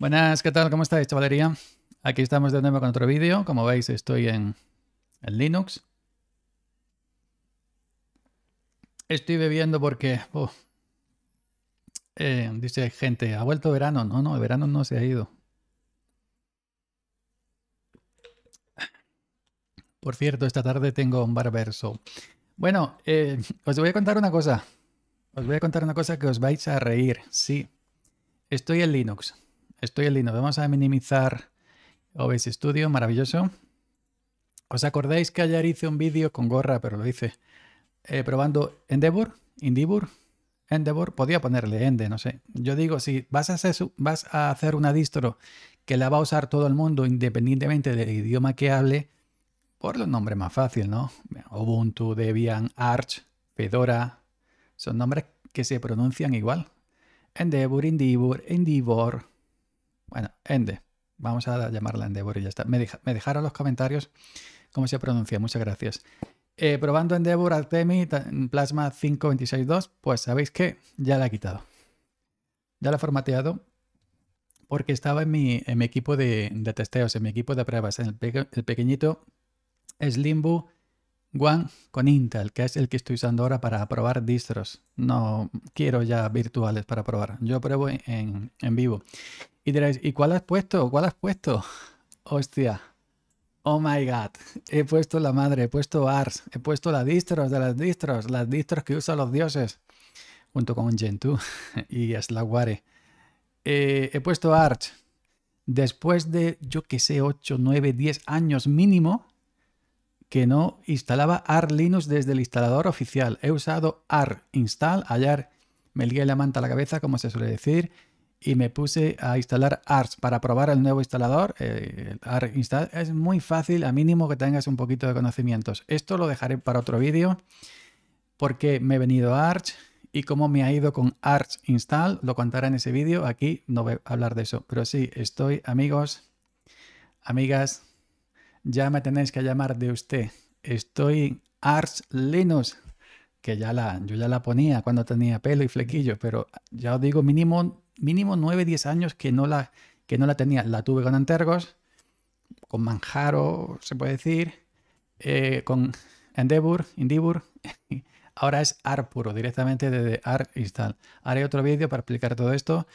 Buenas, ¿qué tal? ¿Cómo estáis, chavalería? Aquí estamos de nuevo con otro vídeo. Como veis, estoy en, Linux. Estoy bebiendo porque... Eh, dice gente, ¿ha vuelto verano? No, no, el verano no se ha ido. Por cierto, esta tarde tengo un barberso. Bueno, eh, os voy a contar una cosa. Os voy a contar una cosa que os vais a reír. Sí, estoy en Linux estoy en Linux. Vamos a minimizar OBS Studio, maravilloso. ¿Os acordáis que ayer hice un vídeo con gorra, pero lo hice, eh, probando Endeavor, Indivor, Endeavor? Podía ponerle Ende, no sé. Yo digo, si vas a, hacer, una distro que la va a usar todo el mundo independientemente del idioma que hable, por los nombres más fácil, ¿no? Ubuntu, Debian, Arch, Fedora, son nombres que se pronuncian igual. Endeavor, Indivor, Indivor, bueno, Ende. Vamos a llamarla Endeavor y ya está. Me, dejaron los comentarios cómo se pronuncia. Muchas gracias. Eh, probando Endeavor Artemi Plasma 5262, pues sabéis que ya la he quitado. Ya la he formateado porque estaba en mi, equipo de, testeos, en mi equipo de pruebas, en el, el pequeñito Slimbu One con Intel, que es el que estoy usando ahora para probar distros. No quiero ya virtuales para probar. Yo pruebo en, vivo. Y diréis, ¿y cuál has puesto? ¿Cuál has puesto? Hostia. Oh my god, he puesto la madre, he puesto Arch. he puesto las distros de las distros, las distros que usan los dioses, junto con Gentoo y Slaware. Eh, he puesto Arch. Después de, yo que sé, 8, 9, 10 años mínimo, que no instalaba AR Linux desde el instalador oficial. He usado AR install, Ayer me lié la manta a la cabeza, como se suele decir, y me puse a instalar Arch para probar el nuevo instalador. Eh, install es muy fácil, a mínimo que tengas un poquito de conocimientos. Esto lo dejaré para otro vídeo, porque me he venido a Arch y cómo me ha ido con Arch install, lo contaré en ese vídeo. Aquí no voy a hablar de eso, pero sí, estoy, amigos, amigas ya me tenéis que llamar de usted. Estoy Ars Linux, que ya la, yo ya la ponía cuando tenía pelo y flequillo, pero ya os digo, mínimo, mínimo 9, 10 años que no, la, que no la tenía. La tuve con Antergos, con Manjaro, se puede decir, eh, con Endeavor, Indibur. Ahora es AR puro, directamente desde AR install. Haré otro vídeo para explicar todo esto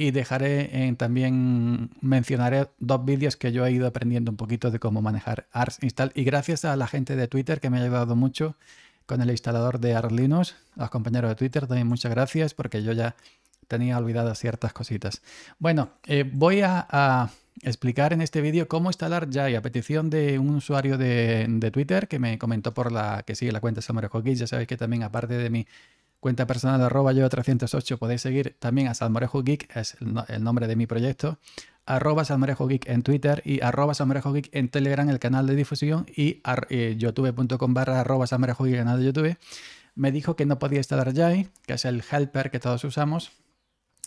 y dejaré también mencionaré dos vídeos que yo he ido aprendiendo un poquito de cómo manejar Ars Install y gracias a la gente de Twitter que me ha ayudado mucho con el instalador de Ars Linux, a los compañeros de Twitter también muchas gracias porque yo ya tenía olvidadas ciertas cositas. Bueno, eh, voy a, explicar en este vídeo cómo instalar Jai a petición de un usuario de, Twitter que me comentó por la que sigue la cuenta Samuel Joaquín. Ya sabéis que también aparte de mi cuenta personal arroba yo 308. Podéis seguir también a Salmorejo Geek, es el, nombre de mi proyecto, arroba Salmorejo Geek en Twitter y arroba Salmorejo Geek en Telegram, el canal de difusión, y eh, youtube.com barra arroba Salmorejo Geek, canal de YouTube. Me dijo que no podía instalar Jai, que es el helper que todos usamos,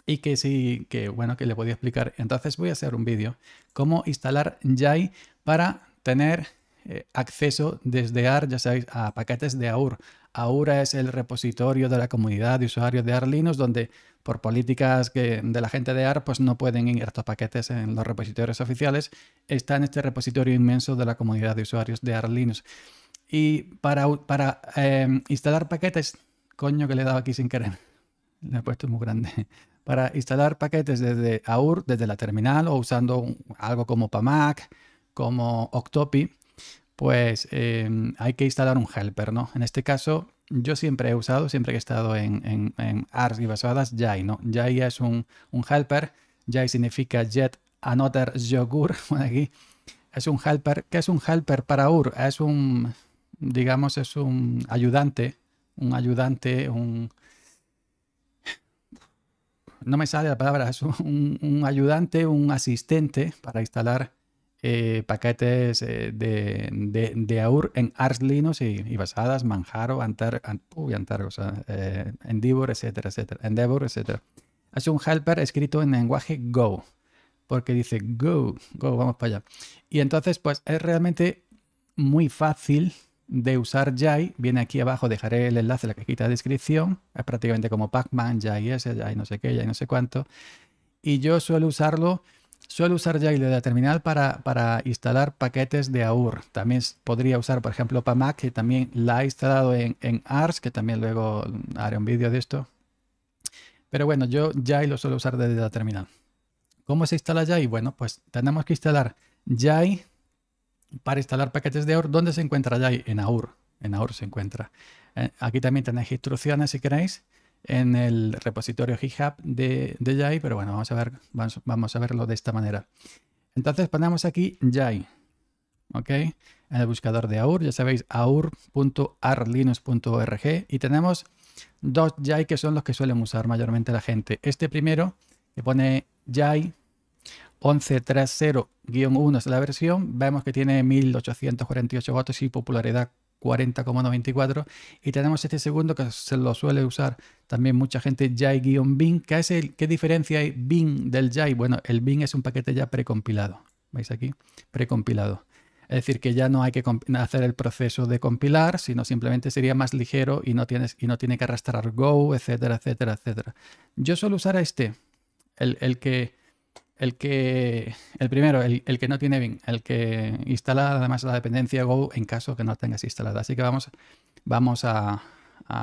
y que sí, que bueno, que le podía explicar. Entonces voy a hacer un vídeo, cómo instalar Jai para tener eh, acceso desde AR, ya sabéis, a paquetes de AUR, Aura es el repositorio de la comunidad de usuarios de ARLinux, donde por políticas de la gente de AR pues no pueden ir estos paquetes en los repositorios oficiales. Está en este repositorio inmenso de la comunidad de usuarios de ARLinux. Y para, em, instalar paquetes, coño que le he dado aquí sin querer, le he puesto muy grande. Para instalar paquetes desde AUR, desde la terminal o usando algo como PAMAC, como Octopi, pues em, hay que instalar un helper, ¿no? En este caso, yo siempre he usado, siempre que he estado en, en, en ARS y basadas, Jai, ¿no? Jai es un, helper, Jai significa Jet Another Yogur, aquí. Es un helper, ¿qué es un helper para UR? Es un, digamos, es un ayudante, un ayudante, un... No me sale la palabra, es un, un ayudante, un asistente para instalar eh, paquetes eh, de, de, AUR en Ars Linux y, basadas, Manjaro, Antar, Ant, Antar o eh, etcétera, etcétera, Endeavor, etcétera. Es un helper escrito en lenguaje Go, porque dice Go, Go, vamos para allá. Y entonces, pues es realmente muy fácil de usar Jai. Viene aquí abajo, dejaré el enlace en la cajita de descripción. Es prácticamente como Pacman, Jai S, Jai no sé qué, Jai no sé cuánto. Y yo suelo usarlo Suelo usar JAI de la terminal para, instalar paquetes de AUR. También podría usar, por ejemplo, PAMAC, que también la he instalado en, ARS, que también luego haré un vídeo de esto. Pero bueno, yo JAI lo suelo usar desde la terminal. ¿Cómo se instala JAI? Bueno, pues tenemos que instalar JAI para instalar paquetes de AUR. ¿Dónde se encuentra JAI? En AUR. En AUR se encuentra. Eh, aquí también tenéis instrucciones si queréis en el repositorio GitHub de, de Jai, pero bueno, vamos a, ver, vamos, vamos a verlo de esta manera. Entonces ponemos aquí Jai, ¿ok? En el buscador de AUR, ya sabéis, aur.arlinux.org y tenemos dos Jai que son los que suelen usar mayormente la gente. Este primero, que pone Jai 1130-1 es la versión, vemos que tiene 1848 votos y popularidad 40,94. Y tenemos este segundo que se lo suele usar también mucha gente, jai-bin. ¿Qué, es ¿Qué diferencia hay bin del jai? Bueno, el bin es un paquete ya precompilado. ¿Veis aquí? Precompilado. Es decir, que ya no hay que hacer el proceso de compilar, sino simplemente sería más ligero y no, tienes, y no tiene que arrastrar Go, etcétera, etcétera, etcétera. Yo suelo usar este, el, el que el que el primero, el, que no tiene Bing, el que instala además la dependencia Go en caso que no tengas instalada. Así que vamos, vamos a,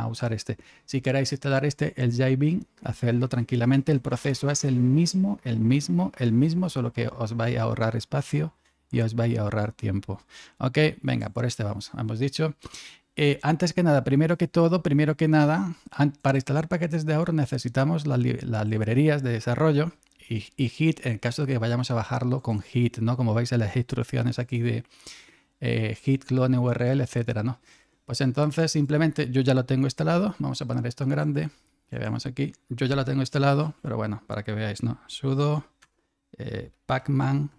usar este. Si queréis instalar este, el Bing, hacedlo tranquilamente. El proceso es el mismo, el mismo, el mismo, solo que os vais a ahorrar espacio y os vais a ahorrar tiempo. Ok, venga, por este vamos, hemos dicho. Eh, antes que nada, primero que todo, primero que nada, para instalar paquetes de ahorro necesitamos las librerías de desarrollo y, hit, en caso de que vayamos a bajarlo con hit, ¿no? Como veis en las instrucciones aquí de eh, hit, clone, URL, etcétera, ¿no? Pues entonces simplemente yo ya lo tengo instalado. Vamos a poner esto en grande, que veamos aquí. Yo ya lo tengo instalado, pero bueno, para que veáis, ¿no? sudo eh, pacman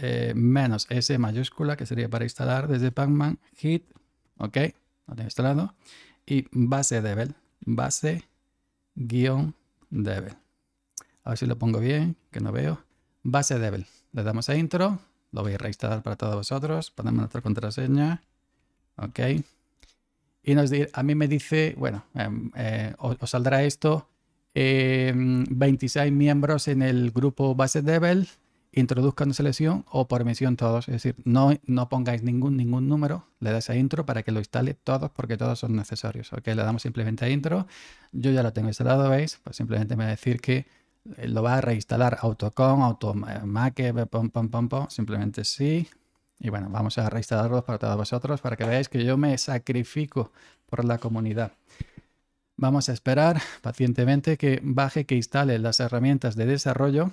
eh, menos S mayúscula, que sería para instalar desde pacman hit, ok, lo tengo instalado, y base devel, base guión devel. A ver si lo pongo bien, que no veo. Base Devil. Le damos a intro. Lo voy a reinstalar para todos vosotros. Ponemos nuestra contraseña. Ok. Y nos dice, a mí me dice, bueno, em, eh, os, saldrá esto. 26 em, miembros en el grupo Base Devil. Introduzcan selección o por todos. Es decir, no, no pongáis ningún, ningún número. Le das a intro para que lo instale todos porque todos son necesarios. Ok, le damos simplemente a intro. Yo ya lo tengo instalado, ¿veis? Pues simplemente me va a decir que eh, lo va a reinstalar autocon, automake, pom, simplemente sí. Y bueno, vamos a reinstalarlo para todos vosotros para que veáis que yo me sacrifico por la comunidad. Vamos a esperar pacientemente que baje, que instale las herramientas de desarrollo.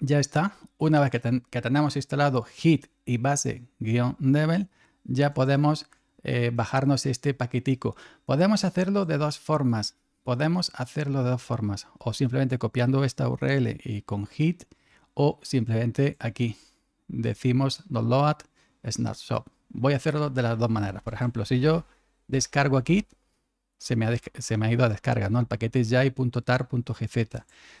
Ya está. Una vez que, tenemos instalado hit y base-level, ya podemos eh, bajarnos este paquetico. Podemos hacerlo de dos formas. Podemos hacerlo de dos formas, o simplemente copiando esta URL y con hit, o simplemente aquí decimos download snapshot. Voy a hacerlo de las dos maneras. Por ejemplo, si yo descargo aquí, se me ha, ido a descarga, ¿no? El paquete es yai.tar.gz.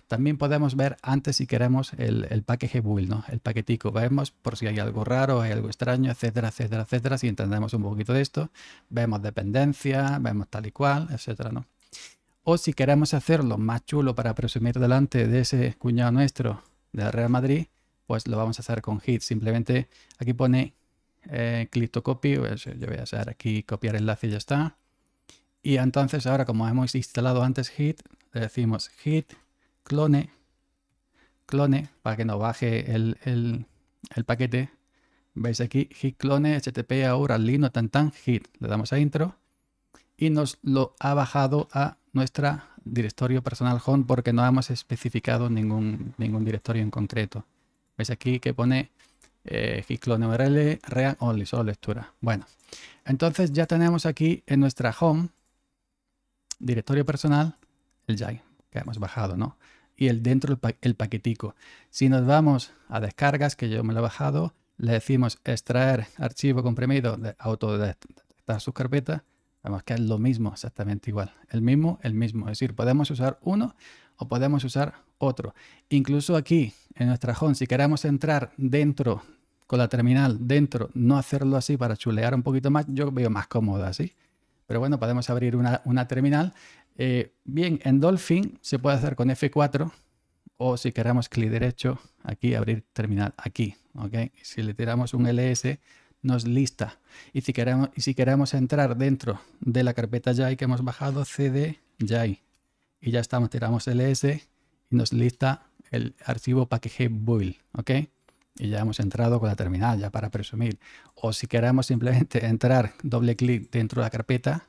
También podemos ver antes si queremos el, paquete build, ¿no? El paquetico. Vemos por si hay algo raro, hay algo extraño, etcétera, etcétera, etcétera. Si entendemos un poquito de esto, vemos dependencia, vemos tal y cual, etcétera, ¿no? si queremos hacerlo más chulo para presumir delante de ese cuñado nuestro de Real Madrid, pues lo vamos a hacer con hit. Simplemente aquí pone eh, click copy. Pues, yo voy a hacer aquí copiar enlace y ya está. Y entonces ahora como hemos instalado antes hit, le decimos hit clone, clone para que nos baje el, paquete. Veis aquí hit clone http ahora lino tan tan hit. Le damos a intro y nos lo ha bajado a nuestra directorio personal home porque no hemos especificado ningún, ningún directorio en concreto. Veis aquí que pone eh, Giclone URL, Real Only, solo lectura. Bueno, entonces ya tenemos aquí en nuestra home, directorio personal, el JAI que hemos bajado, ¿no? Y el dentro el, paquetico. Si nos vamos a descargas, que yo me lo he bajado, le decimos extraer archivo comprimido de auto detectar su carpeta. Vemos que es lo mismo, exactamente igual. El mismo, el mismo. Es decir, podemos usar uno o podemos usar otro. Incluso aquí, en nuestra home, si queremos entrar dentro con la terminal, dentro, no hacerlo así para chulear un poquito más, yo veo más cómodo así. Pero bueno, podemos abrir una, terminal. Eh, bien, en Dolphin se puede hacer con F4 o si queremos clic derecho, aquí abrir terminal, aquí. ¿ok? Si le tiramos un LS, nos lista. Y si queremos, y si queremos entrar dentro de la carpeta Jai que hemos bajado, cd Jai Y ya estamos, tiramos ls y nos lista el archivo package build, ¿ok? Y ya hemos entrado con la terminal, ya para presumir. O si queremos simplemente entrar, doble clic dentro de la carpeta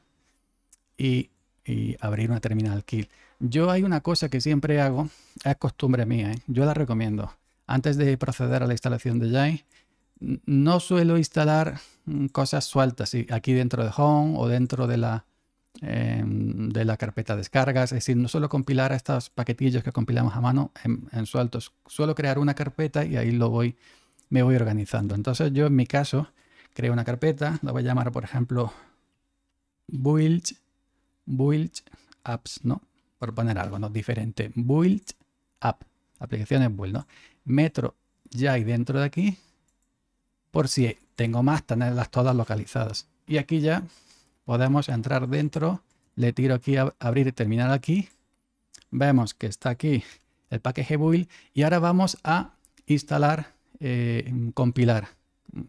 y, y abrir una terminal kill. Yo hay una cosa que siempre hago, es costumbre mía, ¿eh? yo la recomiendo. Antes de proceder a la instalación de Jai no suelo instalar mm, cosas sueltas aquí dentro de Home o dentro de la, em, de la carpeta descargas. Es decir, no suelo compilar estos paquetillos que compilamos a mano en, sueltos. Suelo crear una carpeta y ahí lo voy, me voy organizando. Entonces yo en mi caso creo una carpeta, la voy a llamar por ejemplo build, apps, ¿no? Por poner algo ¿no? diferente. Build app, aplicaciones build, ¿no? Metro ya hay dentro de aquí por si tengo más, tenerlas todas localizadas. Y aquí ya podemos entrar dentro, le tiro aquí a abrir y terminar aquí. Vemos que está aquí el paquete build y ahora vamos a instalar, eh, compilar.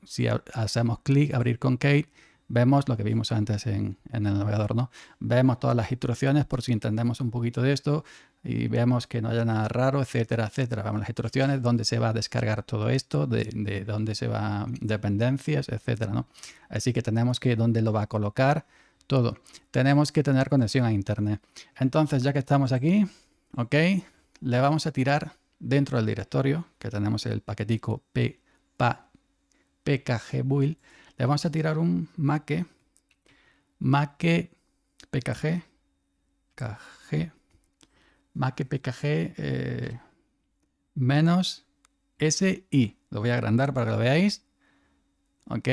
Si hacemos clic, abrir con Kate, vemos lo que vimos antes en, el navegador, ¿no? Vemos todas las instrucciones por si entendemos un poquito de esto y vemos que no haya nada raro, etcétera, etcétera. Vemos las instrucciones, dónde se va a descargar todo esto, de, dónde se va dependencias, etcétera, ¿no? Así que tenemos que dónde lo va a colocar, todo. Tenemos que tener conexión a internet. Entonces, ya que estamos aquí, ok, le vamos a tirar dentro del directorio que tenemos el paquetico p, pkgbuild le vamos a tirar un make, make pkg, kg, pkg eh, menos si. Lo voy a agrandar para que lo veáis. Ok.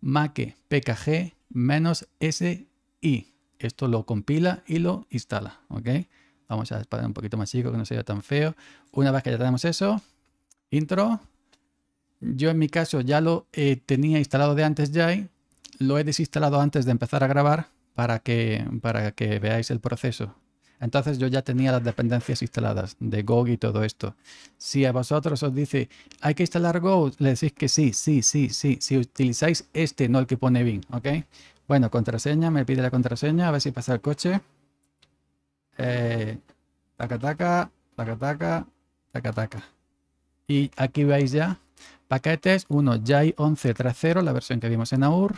Make pkg menos si. Esto lo compila y lo instala. Ok. Vamos a parar un poquito más chico que no sea tan feo. Una vez que ya tenemos eso, intro. Yo en mi caso ya lo eh, tenía instalado de antes ya, lo he desinstalado antes de empezar a grabar para que, para que veáis el proceso. Entonces yo ya tenía las dependencias instaladas de Go y todo esto. Si a vosotros os dice, hay que instalar Go, le decís que sí, sí, sí, sí. Si utilizáis este, no el que pone bin, ¿ok? Bueno, contraseña, me pide la contraseña, a ver si pasa el coche. Eh, taca, taca, taca, taca, Y aquí veis ya Paquetes 1 JAI 11 la versión que vimos en AUR.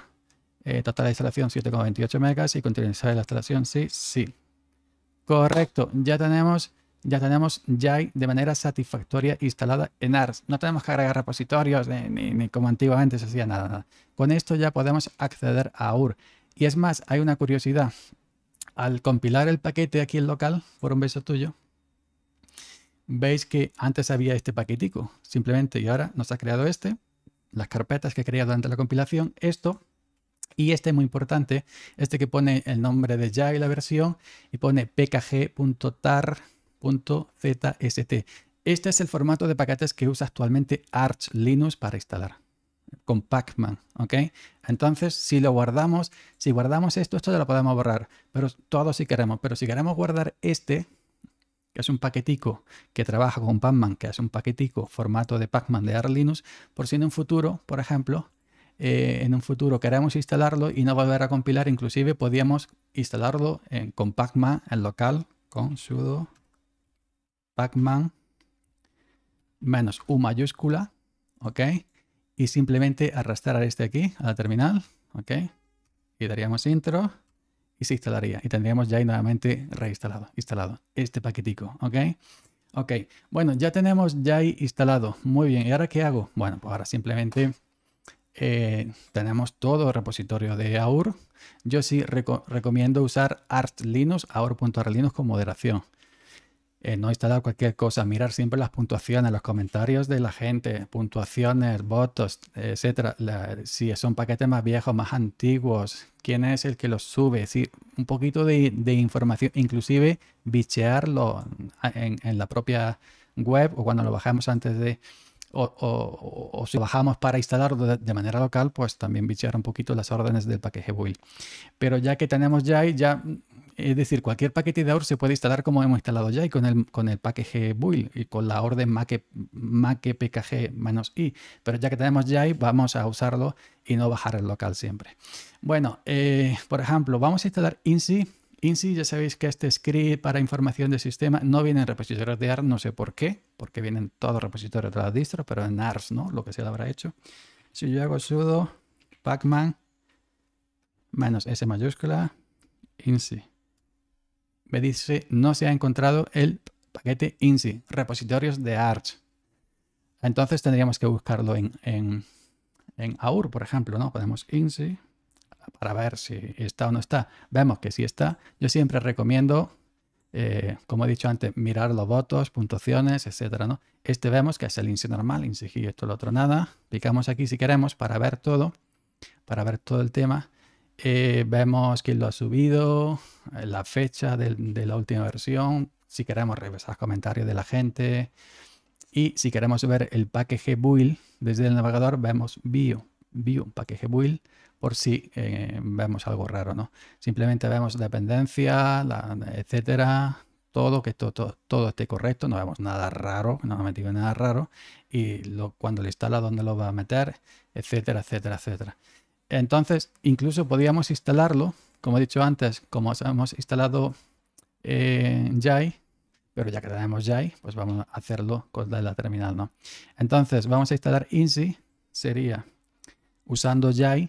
Eh, total de instalación 7,28 megas y continuidad la instalación sí, sí. Correcto, ya tenemos ya tenemos JAI de manera satisfactoria instalada en ARS. No tenemos que agregar repositorios ni, ni, como antiguamente se hacía nada, nada, Con esto ya podemos acceder a AUR. Y es más, hay una curiosidad. Al compilar el paquete aquí en local, por un beso tuyo, veis que antes había este paquetico, simplemente, y ahora nos ha creado este, las carpetas que creado durante la compilación, esto, y este muy importante, este que pone el nombre de ya y la versión, y pone pkg.tar.zst. Este es el formato de paquetes que usa actualmente Arch Linux para instalar con Pacman, ¿ok? Entonces, si lo guardamos, si guardamos esto, esto ya lo podemos borrar, pero todo si queremos, pero si queremos guardar este, que es un paquetico que trabaja con Pacman, que es un paquetico formato de Pacman de Arlinux, Linux, por si en un futuro, por ejemplo, eh, en un futuro queremos instalarlo y no volver a compilar, inclusive podíamos instalarlo en, con Pacman en local, con sudo pacman menos U mayúscula, ¿ok? Y simplemente arrastrar este aquí, a la terminal, ¿ok? Y daríamos intro y se instalaría. Y tendríamos ya ahí nuevamente reinstalado, instalado este paquetico, ¿ok? Ok, bueno, ya tenemos ya ahí instalado. Muy bien, ¿y ahora qué hago? Bueno, pues ahora simplemente eh, tenemos todo el repositorio de AUR. Yo sí recomiendo usar art Linux, con moderación. Eh, no instalar cualquier cosa, mirar siempre las puntuaciones, los comentarios de la gente, puntuaciones, votos, etcétera. si son paquetes más viejos, más antiguos, quién es el que los sube, sí, un poquito de, información, inclusive bichearlo en, la propia web o cuando lo bajamos antes de. O, si lo bajamos para instalarlo de, manera local, pues también bichear un poquito las órdenes del paquete build. Pero ya que tenemos ya, ya es decir, cualquier paquete de AUR se puede instalar como hemos instalado ya y con el, con el paquete build y con la orden macpkg e, e, i Pero ya que tenemos ya vamos a usarlo y no bajar el local siempre. Bueno, eh, por ejemplo, vamos a instalar INSI. INSI, ya sabéis que este script para información de sistema no viene en repositorios de ARS, no sé por qué, porque vienen todos los repositorios de la distro, pero en ARS, ¿no? Lo que se le habrá hecho. Si yo hago sudo pacman, menos S mayúscula, INSI me dice no se ha encontrado el paquete INSI, repositorios de Arch. Entonces tendríamos que buscarlo en, en, AUR, por ejemplo, ¿no? Ponemos INSI para ver si está o no está. Vemos que sí está. Yo siempre recomiendo, eh, como he dicho antes, mirar los votos, puntuaciones, etcétera, ¿no? Este vemos que es el INSI normal, INSI esto, el otro, nada. Picamos aquí si queremos para ver todo, para ver todo el tema. Eh, vemos quién lo ha subido, eh, la fecha de, la última versión, si queremos revisar comentarios de la gente. Y si queremos ver el paquete build desde el navegador, vemos bio, bio paquete build, por si eh, vemos algo raro, ¿no? Simplemente vemos dependencia, etcétera, todo, que todo, todo, esté correcto, no vemos nada raro, no ha metido nada raro, y lo, cuando lo instala, dónde lo va a meter, etcétera, etcétera, etcétera. Entonces, incluso podríamos instalarlo, como he dicho antes, como hemos instalado eh, Jai, pero ya que tenemos Jai, pues vamos a hacerlo con la, terminal, ¿no? Entonces, vamos a instalar INSI, sería usando Jai,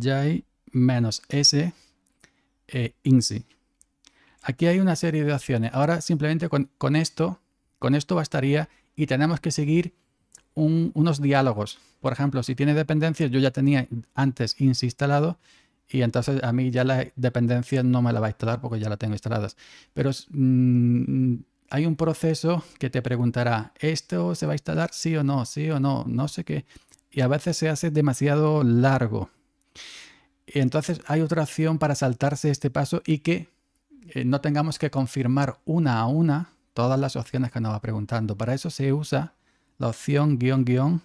Jai menos S, eh, INSI. Aquí hay una serie de opciones. Ahora simplemente con, con esto, con esto bastaría y tenemos que seguir unos diálogos. Por ejemplo, si tiene dependencias, yo ya tenía antes instalado y entonces a mí ya la dependencia no me la va a instalar porque ya la tengo instaladas. Pero mm, hay un proceso que te preguntará, ¿esto se va a instalar sí o no? Sí o no, no sé qué. Y a veces se hace demasiado largo. Y entonces hay otra opción para saltarse este paso y que eh, no tengamos que confirmar una a una todas las opciones que nos va preguntando. Para eso se usa la opción guión guión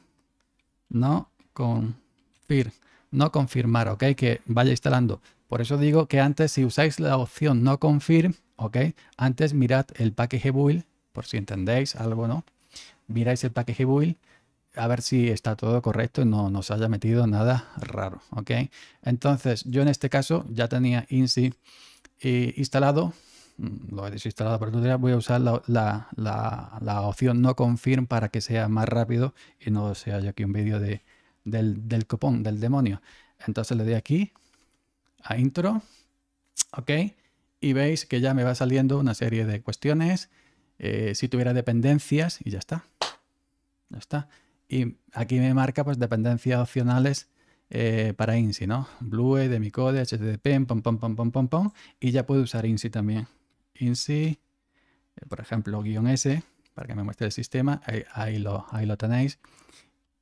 no confir, no confirmar, ¿ok? Que vaya instalando. Por eso digo que antes si usáis la opción no confirm, ¿ok? Antes mirad el paquete build, por si entendéis algo, ¿no? Miráis el paquete build a ver si está todo correcto y no nos haya metido nada raro, ¿ok? Entonces yo en este caso ya tenía INSI eh, instalado lo he desinstalado por día. voy a usar la, opción no confirm para que sea más rápido y no sea yo aquí un vídeo del, copón, del demonio. Entonces le doy aquí a intro, ok, y veis que ya me va saliendo una serie de cuestiones, eh, si tuviera dependencias y ya está, ya está. Y aquí me marca pues dependencias opcionales eh, para INSI, ¿no? Blue, e de HTTP, pom, pom, pom, y ya puedo usar INSI también insi, eh, por ejemplo, guión S, para que me muestre el sistema, ahí, lo, ahí lo tenéis.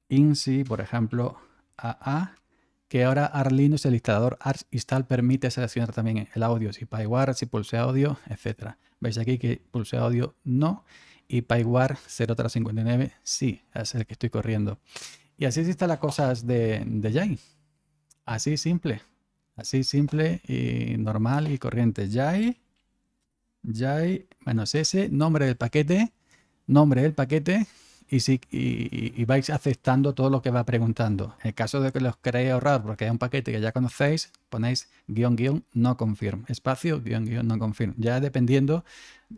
INSI, por ejemplo, AA, que ahora Arlinux, el instalador Arch Install, permite seleccionar también el audio, si PyWAR, si Pulse Audio, etc. Veis aquí que Pulse Audio no y PyWAR 0359 sí, es el que estoy corriendo. Y así se instalan cosas de, de Jai. Así simple, así simple y normal y corriente. Jai Jai, bueno, ese, nombre del paquete, nombre del paquete y, si, y, vais aceptando todo lo que va preguntando. En el caso de que los queráis ahorrar porque hay un paquete que ya conocéis, ponéis guión guión no confirm, espacio guión no confirm, ya dependiendo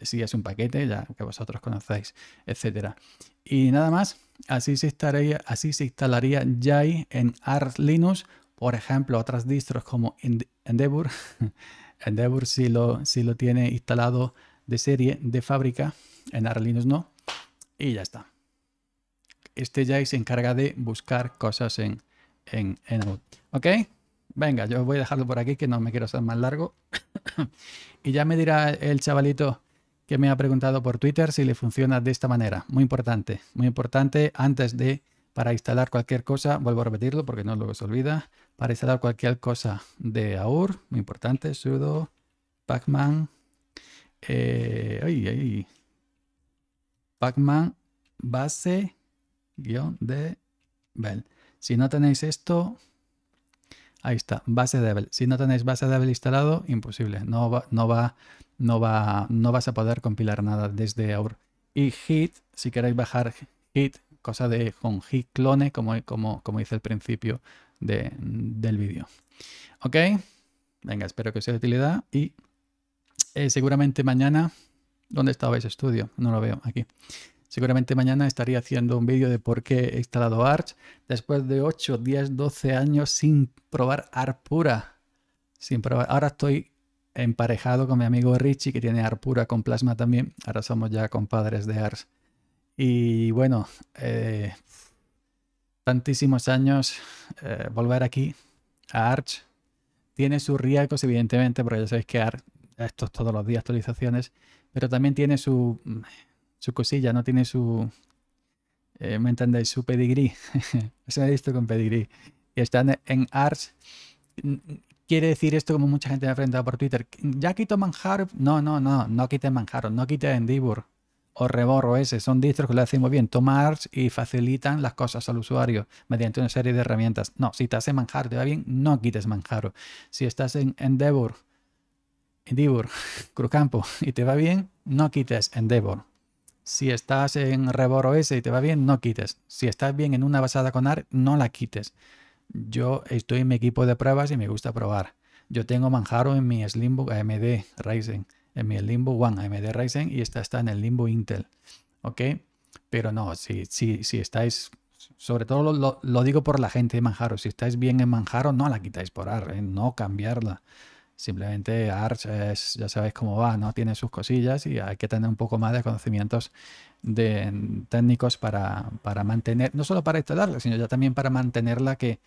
si es un paquete ya que vosotros conocéis, etcétera. Y nada más, así se, instalaría, así se instalaría Jai en Arch Linux, por ejemplo, otras distros como endeavour Endeavor si lo, lo tiene instalado de serie, de fábrica, en Arlinux no, y ya está. Este ya se encarga de buscar cosas en, en, en ¿Ok? Venga, yo voy a dejarlo por aquí que no me quiero hacer más largo. y ya me dirá el chavalito que me ha preguntado por Twitter si le funciona de esta manera. Muy importante, muy importante antes de para instalar cualquier cosa, vuelvo a repetirlo porque no lo se olvida, para instalar cualquier cosa de AUR, muy importante, sudo pacman, eh, ay, ay, pacman base guión de Si no tenéis esto, ahí está, base de Devel. Si no tenéis base Devel instalado, imposible, no no va, no va, no vas a poder compilar nada desde AUR. Y hit, si queréis bajar hit cosa de Hong clone como, como, como dice al principio del vídeo. ¿Ok? Venga, espero que os sea de utilidad y eh, seguramente mañana... ¿Dónde ese estudio? No lo veo aquí. Seguramente mañana estaría haciendo un vídeo de por qué he instalado Arch después de 8, 10, 12 años sin probar Arpura. Sin probar. Ahora estoy emparejado con mi amigo Richie que tiene Arpura con Plasma también. Ahora somos ya compadres de Arch. Y bueno, eh, tantísimos años, eh, volver aquí a Arch. Tiene sus riesgos, evidentemente, porque ya sabéis que Arch, estos todos los días actualizaciones, pero también tiene su, mm, cosilla, no tiene su, eh, ¿me entendéis? Su pedigrí. Se me ha visto con pedigrí. Y están en Arch. Mm, quiere decir esto como mucha gente me ha preguntado por Twitter. ¿Ya quito Manjaro? No, no, no, no quiten Manjaro, no quiten Dibur o Reborro S son distros que lo hacen muy bien, tomar y facilitan las cosas al usuario mediante una serie de herramientas. No, si estás en Manjaro, te va bien, no quites Manjaro. Si estás en Endeavor, Endeavor, Crucampo y te va bien, no quites Endeavor. Si estás en Reborro S y te va bien, no quites. Si estás bien en una basada con AR, no la quites. Yo estoy en mi equipo de pruebas y me gusta probar. Yo tengo Manjaro en mi Slimbook AMD Ryzen en el limbo One AMD Ryzen y esta está en el limbo Intel. ¿Ok? Pero no, si, si, si estáis, sobre todo lo, digo por la gente de Manjaro, si estáis bien en Manjaro, no la quitáis por AR, ¿eh? no cambiarla. Simplemente AR es, ya sabéis cómo va, ¿no? Tiene sus cosillas y hay que tener un poco más de conocimientos de, técnicos para, para mantener, no solo para instalarla, sino ya también para mantenerla que,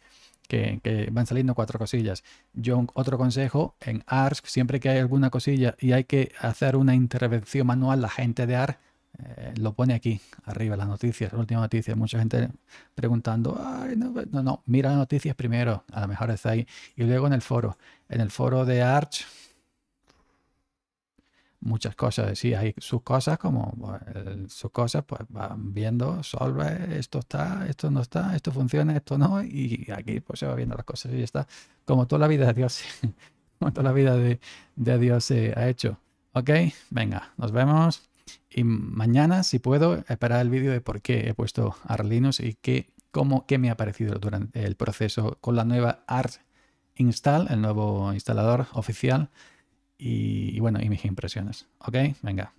que, van saliendo cuatro cosillas. Yo otro consejo, en ARC, siempre que hay alguna cosilla y hay que hacer una intervención manual, la gente de ARC eh, lo pone aquí, arriba, las noticias, la última noticia. Mucha gente preguntando, Ay, no, no, mira las noticias primero, a lo mejor está ahí. Y luego en el foro, en el foro de ARCH, muchas cosas. Sí, hay sus cosas como eh, sus cosas, pues van viendo, solve, esto está, esto no está, esto funciona, esto no, y aquí pues se va viendo las cosas y está como toda la vida de Dios, como toda la vida de, de Dios se ha hecho. Ok, venga, nos vemos. Y mañana, si puedo, esperar el vídeo de por qué he puesto ARLinux y qué, cómo, qué me ha parecido durante el proceso con la nueva ART Install, el nuevo instalador oficial y, bueno, y mis impresiones. ¿Ok? Venga.